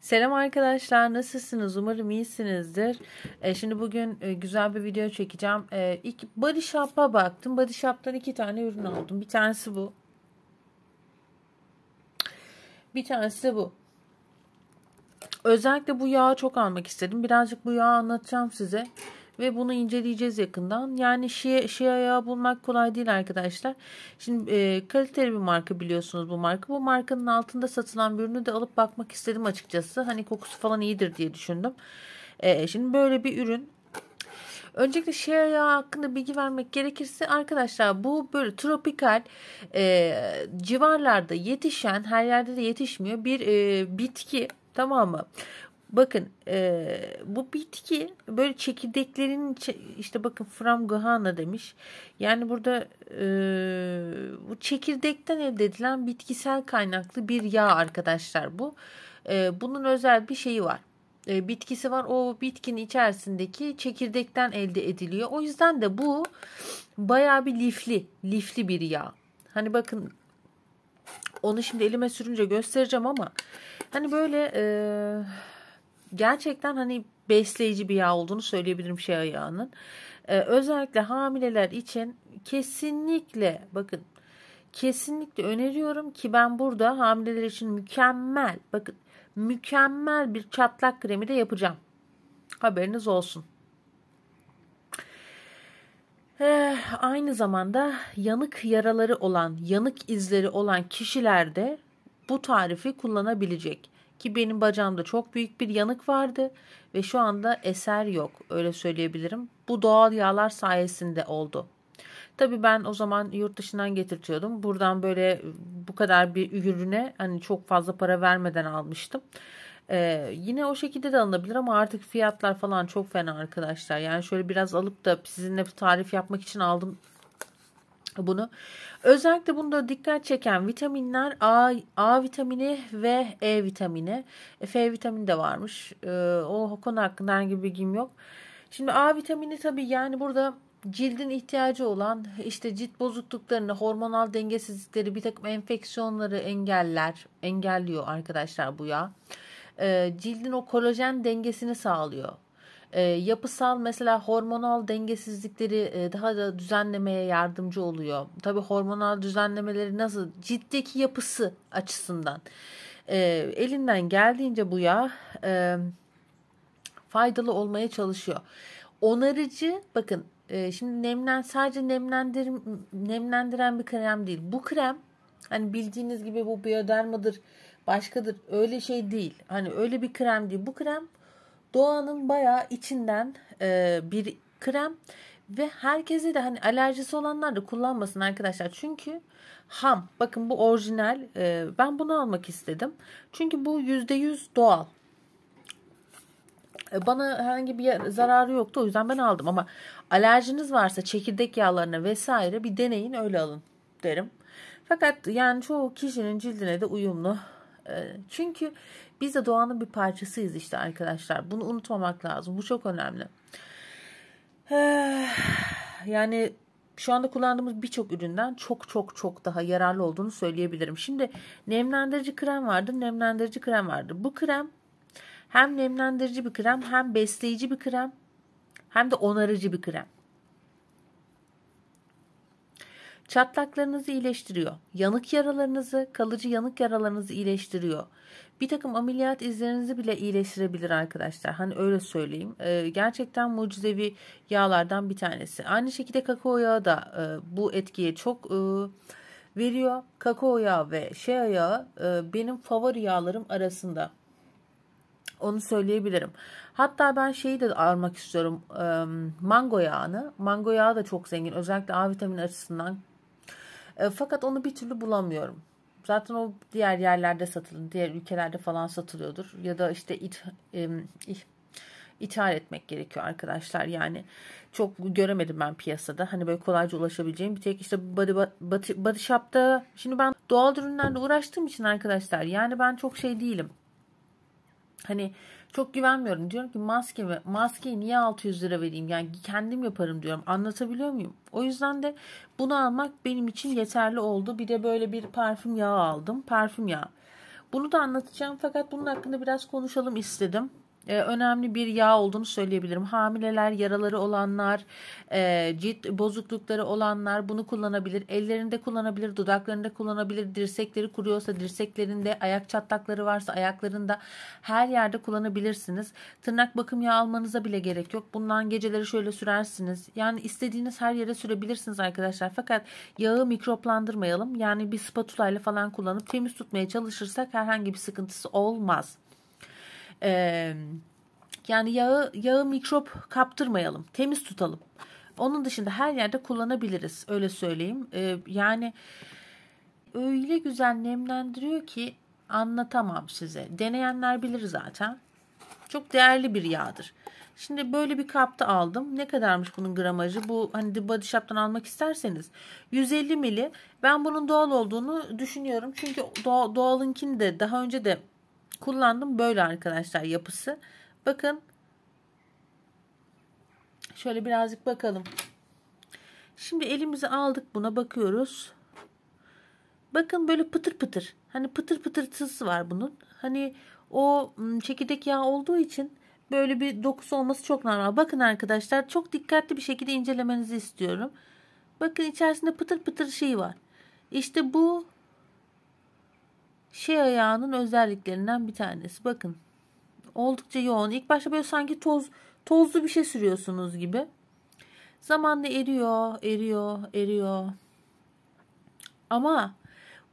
Selam arkadaşlar nasılsınız umarım iyisinizdir. E, şimdi bugün e, güzel bir video çekeceğim. E, ilk Body Shop'a baktım. Body Shop'tan iki tane ürün aldım. Bir tanesi bu. Bir tanesi bu. Özellikle bu yağı çok almak istedim. Birazcık bu yağı anlatacağım size ve bunu inceleyeceğiz yakından. Yani Şia, Şia yağı bulmak kolay değil arkadaşlar. Şimdi e, kaliteli bir marka biliyorsunuz bu marka. Bu markanın altında satılan bir ürünü de alıp bakmak istedim açıkçası. Hani kokusu falan iyidir diye düşündüm. E, şimdi böyle bir ürün Öncelikle şia yağı hakkında bilgi vermek gerekirse arkadaşlar bu böyle tropikal e, civarlarda yetişen her yerde de yetişmiyor bir e, bitki tamam mı? Bakın e, bu bitki böyle çekirdeklerin işte bakın Framgahana demiş. Yani burada e, bu çekirdekten elde edilen bitkisel kaynaklı bir yağ arkadaşlar bu. E, bunun özel bir şeyi var. E, bitkisi var. O bitkinin içerisindeki çekirdekten elde ediliyor. O yüzden de bu baya bir lifli, lifli bir yağ. Hani bakın onu şimdi elime sürünce göstereceğim ama hani böyle eee gerçekten hani besleyici bir yağ olduğunu söyleyebilirim shea şey yağının. Ee, özellikle hamileler için kesinlikle bakın kesinlikle öneriyorum ki ben burada hamileler için mükemmel bakın mükemmel bir çatlak kremi de yapacağım. Haberiniz olsun. Ee, aynı zamanda yanık yaraları olan, yanık izleri olan kişilerde bu tarifi kullanabilecek. Ki benim bacağımda çok büyük bir yanık vardı ve şu anda eser yok öyle söyleyebilirim. Bu doğal yağlar sayesinde oldu. Tabi ben o zaman yurt dışından getirtiyordum. Buradan böyle e, bu kadar bir ürüne hani çok fazla para vermeden almıştım. Ee, yine o şekilde de alınabilir ama artık fiyatlar falan çok fena arkadaşlar. Yani şöyle biraz alıp da sizinle tarif yapmak için aldım bunu. Özellikle bunda dikkat çeken vitaminler A, A vitamini ve E vitamini. E, F vitamini de varmış. Ee, o konu hakkında herhangi bir bilgim yok. Şimdi A vitamini tabi yani burada cildin ihtiyacı olan işte cilt bozukluklarını, hormonal dengesizlikleri, bir takım enfeksiyonları engeller, engelliyor arkadaşlar bu yağ. Ee, cildin o kolajen dengesini sağlıyor e, yapısal mesela hormonal dengesizlikleri e, daha da düzenlemeye yardımcı oluyor. Tabii hormonal düzenlemeleri nasıl? Ciltteki yapısı açısından. E, elinden geldiğince bu yağ e, faydalı olmaya çalışıyor. Onarıcı bakın e, şimdi nemlen sadece nemlendir, nemlendiren bir krem değil. Bu krem hani bildiğiniz gibi bu biyodermadır başkadır öyle şey değil. Hani öyle bir krem değil. Bu krem doğanın bayağı içinden e, bir krem ve herkese de hani alerjisi olanlar da kullanmasın arkadaşlar. Çünkü ham. Bakın bu orijinal. E, ben bunu almak istedim. Çünkü bu %100 doğal. E, bana herhangi bir zararı yoktu. O yüzden ben aldım ama alerjiniz varsa çekirdek yağlarına vesaire bir deneyin öyle alın derim. Fakat yani çoğu kişinin cildine de uyumlu ee, çünkü biz de doğanın bir parçasıyız işte arkadaşlar. Bunu unutmamak lazım. Bu çok önemli. Ee, yani şu anda kullandığımız birçok üründen çok çok çok daha yararlı olduğunu söyleyebilirim. Şimdi nemlendirici krem vardı, nemlendirici krem vardı. Bu krem hem nemlendirici bir krem, hem besleyici bir krem, hem de onarıcı bir krem. Çatlaklarınızı iyileştiriyor. Yanık yaralarınızı, kalıcı yanık yaralarınızı iyileştiriyor. Bir takım ameliyat izlerinizi bile iyileştirebilir arkadaşlar. Hani öyle söyleyeyim. Ee, gerçekten mucizevi yağlardan bir tanesi. Aynı şekilde kakao yağı da e, bu etkiye çok e, veriyor. Kakao yağı ve shea yağı e, benim favori yağlarım arasında. Onu söyleyebilirim. Hatta ben şeyi de almak istiyorum. E, mango yağını. Mango yağı da çok zengin. Özellikle A vitamini açısından e, fakat onu bir türlü bulamıyorum. Zaten o diğer yerlerde satılır, diğer ülkelerde falan satılıyordur. Ya da işte it, e, ithal etmek gerekiyor arkadaşlar. Yani çok göremedim ben piyasada. Hani böyle kolayca ulaşabileceğim bir tek işte body, body, body shop'ta. Şimdi ben doğal ürünlerle uğraştığım için arkadaşlar yani ben çok şey değilim. Hani çok güvenmiyorum. Diyorum ki maske mi? Maskeyi niye 600 lira vereyim? Yani kendim yaparım diyorum. Anlatabiliyor muyum? O yüzden de bunu almak benim için yeterli oldu. Bir de böyle bir parfüm yağı aldım. Parfüm yağı. Bunu da anlatacağım fakat bunun hakkında biraz konuşalım istedim. Ee, önemli bir yağ olduğunu söyleyebilirim. Hamileler, yaraları olanlar, e, cilt bozuklukları olanlar bunu kullanabilir. Ellerinde kullanabilir, dudaklarında kullanabilir. Dirsekleri kuruyorsa dirseklerinde, ayak çatlakları varsa ayaklarında her yerde kullanabilirsiniz. Tırnak bakım yağı almanıza bile gerek yok. Bundan geceleri şöyle sürersiniz. Yani istediğiniz her yere sürebilirsiniz arkadaşlar. Fakat yağı mikroplandırmayalım. Yani bir spatula ile falan kullanıp temiz tutmaya çalışırsak herhangi bir sıkıntısı olmaz. E, yani yağı, yağı mikrop kaptırmayalım. Temiz tutalım. Onun dışında her yerde kullanabiliriz. Öyle söyleyeyim. E, yani öyle güzel nemlendiriyor ki anlatamam size. Deneyenler bilir zaten. Çok değerli bir yağdır. Şimdi böyle bir kapta aldım. Ne kadarmış bunun gramajı? Bu hani The Body Shop'tan almak isterseniz 150 mili. Ben bunun doğal olduğunu düşünüyorum. Çünkü doğal, doğalınkini de daha önce de kullandım. Böyle arkadaşlar yapısı. Bakın. Şöyle birazcık bakalım. Şimdi elimizi aldık buna bakıyoruz. Bakın böyle pıtır pıtır. Hani pıtır pıtır tısı var bunun. Hani o çekirdek yağ olduğu için böyle bir dokusu olması çok normal. Bakın arkadaşlar çok dikkatli bir şekilde incelemenizi istiyorum. Bakın içerisinde pıtır pıtır şey var. İşte bu şey ayağının özelliklerinden bir tanesi. Bakın oldukça yoğun. İlk başta böyle sanki toz tozlu bir şey sürüyorsunuz gibi. Zamanla eriyor, eriyor, eriyor. Ama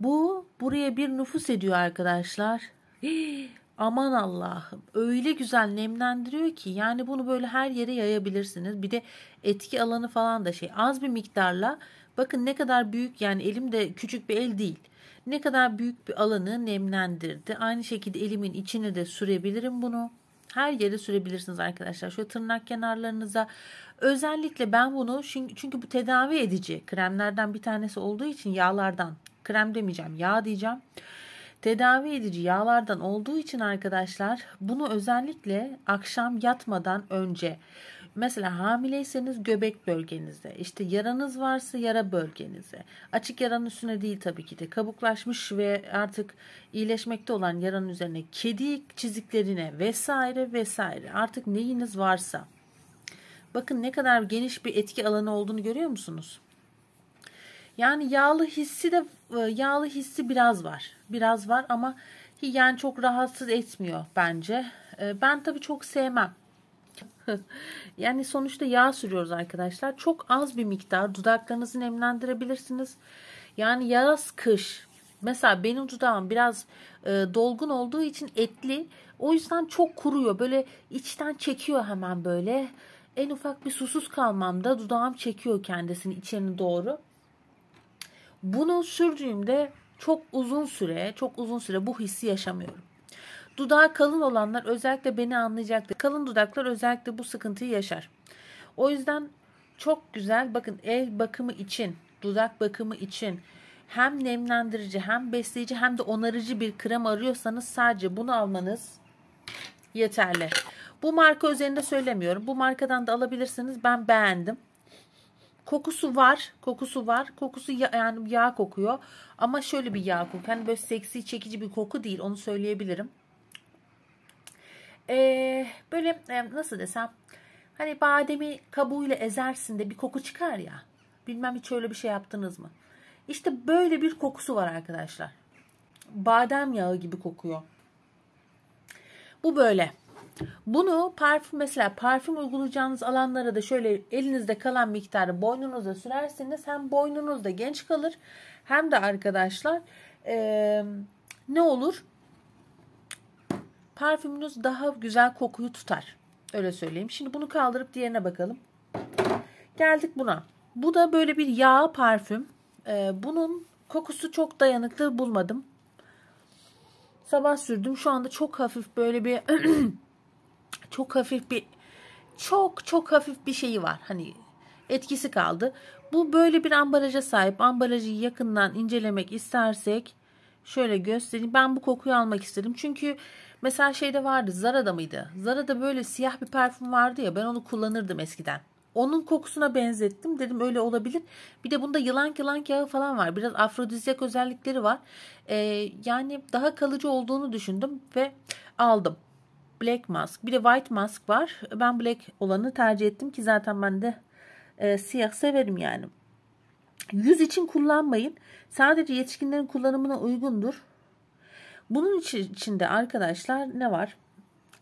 bu buraya bir nüfus ediyor arkadaşlar. aman Allah'ım öyle güzel nemlendiriyor ki yani bunu böyle her yere yayabilirsiniz. Bir de etki alanı falan da şey az bir miktarla bakın ne kadar büyük yani elimde küçük bir el değil ne kadar büyük bir alanı nemlendirdi. Aynı şekilde elimin içine de sürebilirim bunu. Her yere sürebilirsiniz arkadaşlar. Şöyle tırnak kenarlarınıza. Özellikle ben bunu çünkü bu tedavi edici kremlerden bir tanesi olduğu için yağlardan krem demeyeceğim yağ diyeceğim. Tedavi edici yağlardan olduğu için arkadaşlar bunu özellikle akşam yatmadan önce mesela hamileyseniz göbek bölgenize, işte yaranız varsa yara bölgenize, açık yaranın üstüne değil tabii ki de kabuklaşmış ve artık iyileşmekte olan yaranın üzerine kedi çiziklerine vesaire vesaire artık neyiniz varsa. Bakın ne kadar geniş bir etki alanı olduğunu görüyor musunuz? Yani yağlı hissi de e, yağlı hissi biraz var. Biraz var ama yani çok rahatsız etmiyor bence. E, ben tabii çok sevmem yani sonuçta yağ sürüyoruz arkadaşlar. Çok az bir miktar dudaklarınızı nemlendirebilirsiniz. Yani yaz kış Mesela benim dudağım biraz e, dolgun olduğu için etli. O yüzden çok kuruyor. Böyle içten çekiyor hemen böyle. En ufak bir susuz kalmamda dudağım çekiyor kendisini içerini doğru. Bunu sürdüğümde çok uzun süre, çok uzun süre bu hissi yaşamıyorum. Dudağı kalın olanlar özellikle beni anlayacaktır. Kalın dudaklar özellikle bu sıkıntıyı yaşar. O yüzden çok güzel bakın el bakımı için, dudak bakımı için hem nemlendirici hem besleyici hem de onarıcı bir krem arıyorsanız sadece bunu almanız yeterli. Bu marka üzerinde söylemiyorum. Bu markadan da alabilirsiniz. Ben beğendim. Kokusu var. Kokusu var. Kokusu ya, yani yağ kokuyor. Ama şöyle bir yağ kokuyor. Hani böyle seksi çekici bir koku değil. Onu söyleyebilirim e, böyle e, nasıl desem hani bademi kabuğuyla ezersin de bir koku çıkar ya. Bilmem hiç öyle bir şey yaptınız mı? İşte böyle bir kokusu var arkadaşlar. Badem yağı gibi kokuyor. Bu böyle. Bunu parfüm mesela parfüm uygulayacağınız alanlara da şöyle elinizde kalan miktarı boynunuza sürerseniz hem boynunuz da genç kalır hem de arkadaşlar e, ne olur Parfümünüz daha güzel kokuyu tutar. Öyle söyleyeyim. Şimdi bunu kaldırıp diğerine bakalım. Geldik buna. Bu da böyle bir yağ parfüm. Ee, bunun kokusu çok dayanıklı bulmadım. Sabah sürdüm. Şu anda çok hafif böyle bir çok hafif bir çok çok hafif bir şeyi var. Hani etkisi kaldı. Bu böyle bir ambalaja sahip. Ambalajı yakından incelemek istersek Şöyle göstereyim. Ben bu kokuyu almak istedim. Çünkü mesela şeyde vardı. Zara'da mıydı? Zara'da böyle siyah bir parfüm vardı ya. Ben onu kullanırdım eskiden. Onun kokusuna benzettim. Dedim öyle olabilir. Bir de bunda yılan yılan yağı falan var. Biraz afrodizyak özellikleri var. Ee, yani daha kalıcı olduğunu düşündüm ve aldım. Black Mask. Bir de White Mask var. Ben Black olanı tercih ettim ki zaten ben de e, siyah severim yani. Yüz için kullanmayın. Sadece yetişkinlerin kullanımına uygundur. Bunun içinde arkadaşlar ne var?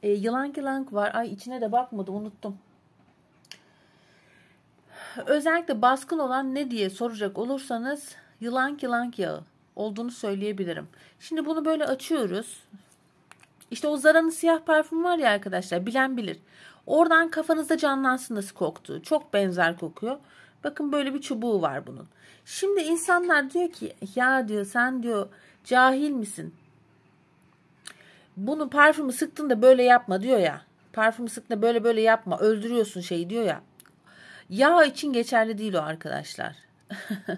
E, yılan kılank var. Ay içine de bakmadım unuttum. Özellikle baskın olan ne diye soracak olursanız yılan kılank yağı olduğunu söyleyebilirim. Şimdi bunu böyle açıyoruz. İşte o Zara'nın siyah parfüm var ya arkadaşlar bilen bilir. Oradan kafanızda canlansın nasıl koktuğu. Çok benzer kokuyor. Bakın böyle bir çubuğu var bunun. Şimdi insanlar diyor ki ya diyor sen diyor cahil misin? Bunu parfümü sıktın da böyle yapma diyor ya. Parfümü sıktın da böyle böyle yapma öldürüyorsun şeyi diyor ya. Yağ için geçerli değil o arkadaşlar.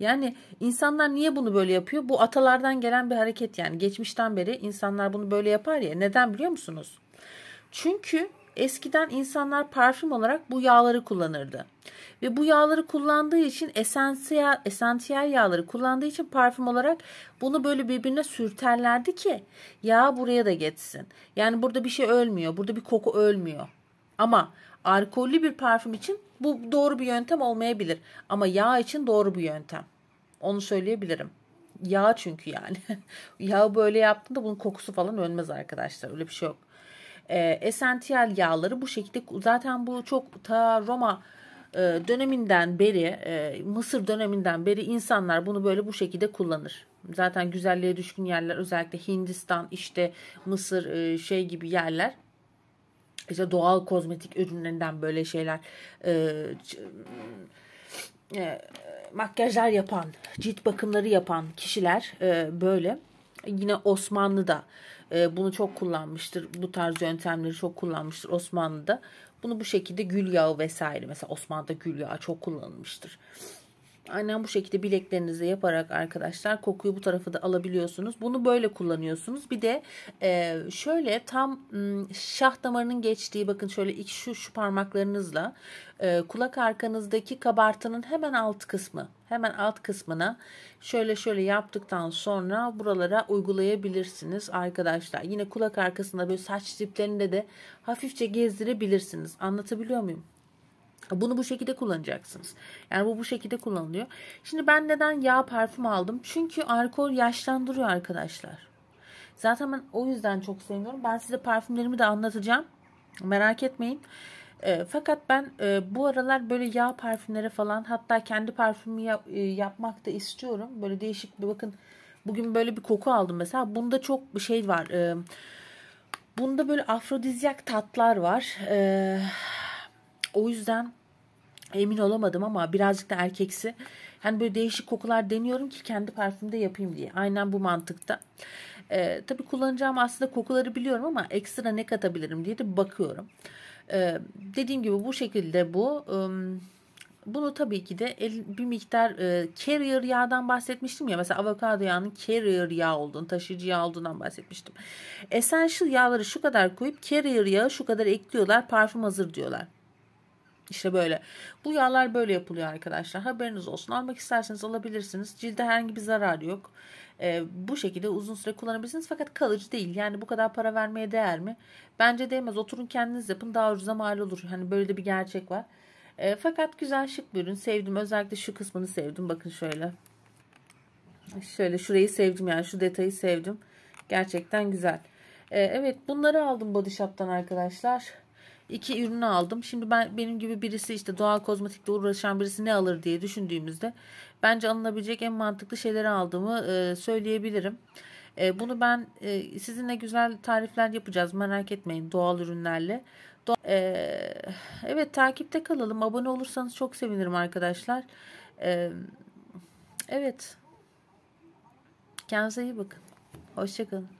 yani insanlar niye bunu böyle yapıyor? Bu atalardan gelen bir hareket yani. Geçmişten beri insanlar bunu böyle yapar ya. Neden biliyor musunuz? Çünkü eskiden insanlar parfüm olarak bu yağları kullanırdı. Ve bu yağları kullandığı için esansiyel, esansiyel yağları kullandığı için parfüm olarak bunu böyle birbirine sürterlerdi ki yağ buraya da geçsin. Yani burada bir şey ölmüyor. Burada bir koku ölmüyor. Ama alkollü bir parfüm için bu doğru bir yöntem olmayabilir. Ama yağ için doğru bir yöntem. Onu söyleyebilirim. Yağ çünkü yani. yağ böyle yaptığında bunun kokusu falan ölmez arkadaşlar. Öyle bir şey yok e, ee, esentiyel yağları bu şekilde zaten bu çok ta Roma e, döneminden beri e, Mısır döneminden beri insanlar bunu böyle bu şekilde kullanır. Zaten güzelliğe düşkün yerler özellikle Hindistan işte Mısır e, şey gibi yerler işte doğal kozmetik ürünlerinden böyle şeyler e, e, makyajlar yapan cilt bakımları yapan kişiler e, böyle Yine Osmanlı da e, bunu çok kullanmıştır. Bu tarz yöntemleri çok kullanmıştır Osmanlı'da. Bunu bu şekilde gül yağı vesaire mesela Osmanlı'da gül yağı çok kullanılmıştır. Aynen bu şekilde bileklerinize yaparak arkadaşlar kokuyu bu tarafı da alabiliyorsunuz. Bunu böyle kullanıyorsunuz. Bir de e, şöyle tam şah damarının geçtiği bakın şöyle iki şu şu parmaklarınızla e, kulak arkanızdaki kabartının hemen alt kısmı hemen alt kısmına şöyle şöyle yaptıktan sonra buralara uygulayabilirsiniz arkadaşlar. Yine kulak arkasında böyle saç diplerinde de hafifçe gezdirebilirsiniz. Anlatabiliyor muyum? Bunu bu şekilde kullanacaksınız. Yani bu bu şekilde kullanılıyor. Şimdi ben neden yağ parfüm aldım? Çünkü alkol yaşlandırıyor arkadaşlar. Zaten ben o yüzden çok seviyorum. Ben size parfümlerimi de anlatacağım. Merak etmeyin. E, fakat ben e, bu aralar böyle yağ parfümlere falan hatta kendi parfümü yap, e, yapmak da istiyorum. Böyle değişik bir bakın bugün böyle bir koku aldım mesela. Bunda çok bir şey var. E, bunda böyle afrodizyak tatlar var. E, o yüzden emin olamadım ama birazcık da erkeksi. hani böyle değişik kokular deniyorum ki kendi parfümde yapayım diye. Aynen bu mantıkta. Ee, tabii kullanacağım aslında kokuları biliyorum ama ekstra ne katabilirim diye de bakıyorum. Ee, dediğim gibi bu şekilde bu. bunu tabii ki de bir miktar e, carrier yağdan bahsetmiştim ya. Mesela avokado yağının carrier yağ olduğunu, taşıyıcı yağ olduğundan bahsetmiştim. Essential yağları şu kadar koyup carrier yağı şu kadar ekliyorlar. Parfüm hazır diyorlar. İşte böyle. Bu yağlar böyle yapılıyor arkadaşlar. Haberiniz olsun. Almak isterseniz alabilirsiniz. Cilde herhangi bir zarar yok. Ee, bu şekilde uzun süre kullanabilirsiniz. Fakat kalıcı değil. Yani bu kadar para vermeye değer mi? Bence değmez. Oturun kendiniz yapın. Daha ucuza mal olur. Hani böyle de bir gerçek var. Ee, fakat güzel şık bir ürün. Sevdim. Özellikle şu kısmını sevdim. Bakın şöyle. Şöyle şurayı sevdim yani. Şu detayı sevdim. Gerçekten güzel. Ee, evet bunları aldım Body Shop'tan arkadaşlar iki ürünü aldım. Şimdi ben benim gibi birisi işte doğal kozmetikle uğraşan birisi ne alır diye düşündüğümüzde bence alınabilecek en mantıklı şeyleri aldığımı e, söyleyebilirim. E, bunu ben e, sizinle güzel tarifler yapacağız merak etmeyin doğal ürünlerle. Do e, evet takipte kalalım abone olursanız çok sevinirim arkadaşlar. E, evet kendinize iyi bakın. Hoşçakalın.